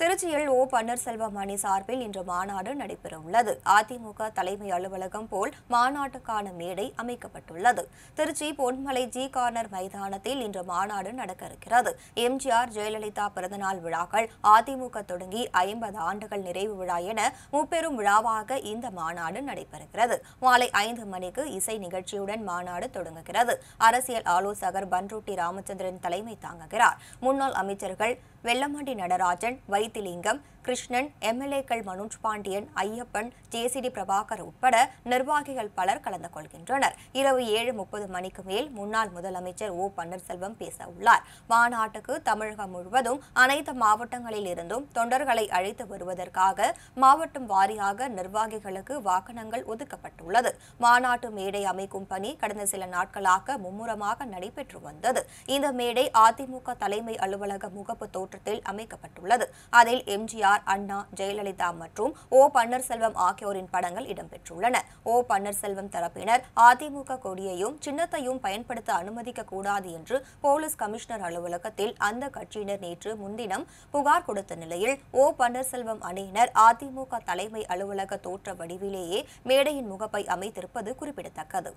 திருச்சியில் ஓ பன்னீர்செல்வம் அணி சார்பில் இன்று மாநாடு நடைபெறவுள்ளது அதிமுக தலைமை அலுவலகம் போல் மாநாட்டுக்கான மேடை அமைக்கப்பட்டுள்ளது திருச்சி பொன்மலை ஜி கார்னர் மைதானத்தில் இன்று மாநாடு நடக்க இருக்கிறது எம்ஜிஆர் ஜெயலலிதா பிறந்தநாள் விழாக்கள் அதிமுக தொடங்கி ஐம்பது ஆண்டுகள் நிறைவு விழா என முப்பெரும் விழாவாக இந்த மாநாடு நடைபெறுகிறது மாலை ஐந்து மணிக்கு இசை நிகழ்ச்சியுடன் மாநாடு தொடங்குகிறது அரசியல் ஆலோசகர் பன்ருட்டி ராமச்சந்திரன் தலைமை தாங்குகிறார் முன்னாள் அமைச்சர்கள் வெள்ளமாண்டி நடராஜன் வை வைத்திலிங்கம் கிருஷ்ணன் எம்எல்ஏக்கள் Manoj Pandian Ayyappan J C D Prabhakar உட்பட நிர்வாகிகள் பலர் கலந்து கொள்கின்றனர் இரவு ஏழு முப்பது மணிக்கு மேல் முன்னாள் முதலமைச்சர் ஓ பன்னீர்செல்வம் பேச உள்ளார் மாநாட்டுக்கு தமிழகம் முழுவதும் அனைத்து மாவட்டங்களில் இருந்தும் தொண்டர்களை அழைத்து வருவதற்காக மாவட்டம் வாரியாக நிர்வாகிகளுக்கு வாகனங்கள் ஒதுக்கப்பட்டுள்ளது மாநாட்டு மேடை அமைக்கும் பணி கடந்த சில நாட்களாக மும்முரமாக நடைபெற்று வந்தது இந்த மேடை அதிமுக தலைமை அலுவலக முகப்பு தோற்றத்தில் அமைக்கப்பட்டுள்ளது அதில் எம்ஜிஆர் அண்ணா ஜெயலலிதா மற்றும் ஓ பன்னீர்செல்வம் ஆகியோரின் படங்கள் இடம்பெற்றுள்ளன ஓ பன்னீர்செல்வம் தரப்பினர் அதிமுக கொடியையும் சின்னத்தையும் பயன்படுத்த அனுமதிக்க கூடாது என்று போலீஸ் கமிஷனர் அலுவலகத்தில் அந்த கட்சியினர் நேற்று முன்தினம் புகார் கொடுத்த நிலையில் ஓ பன்னீர்செல்வம் அணியினர் அதிமுக தலைமை அலுவலக தோற்ற வடிவிலேயே மேடையின் முகப்பை அமைத்திருப்பது குறிப்பிடத்தக்கது